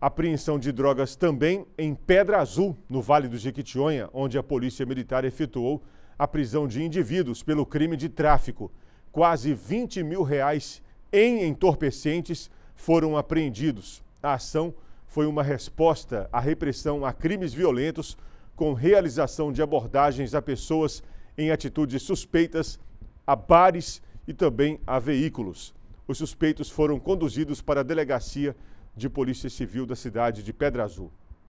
Apreensão de drogas também em Pedra Azul, no Vale do Jequitinhonha, onde a Polícia Militar efetuou a prisão de indivíduos pelo crime de tráfico. Quase 20 mil reais em entorpecentes foram apreendidos. A ação foi uma resposta à repressão a crimes violentos, com realização de abordagens a pessoas em atitudes suspeitas, a bares e também a veículos. Os suspeitos foram conduzidos para a delegacia de Polícia Civil da cidade de Pedra Azul.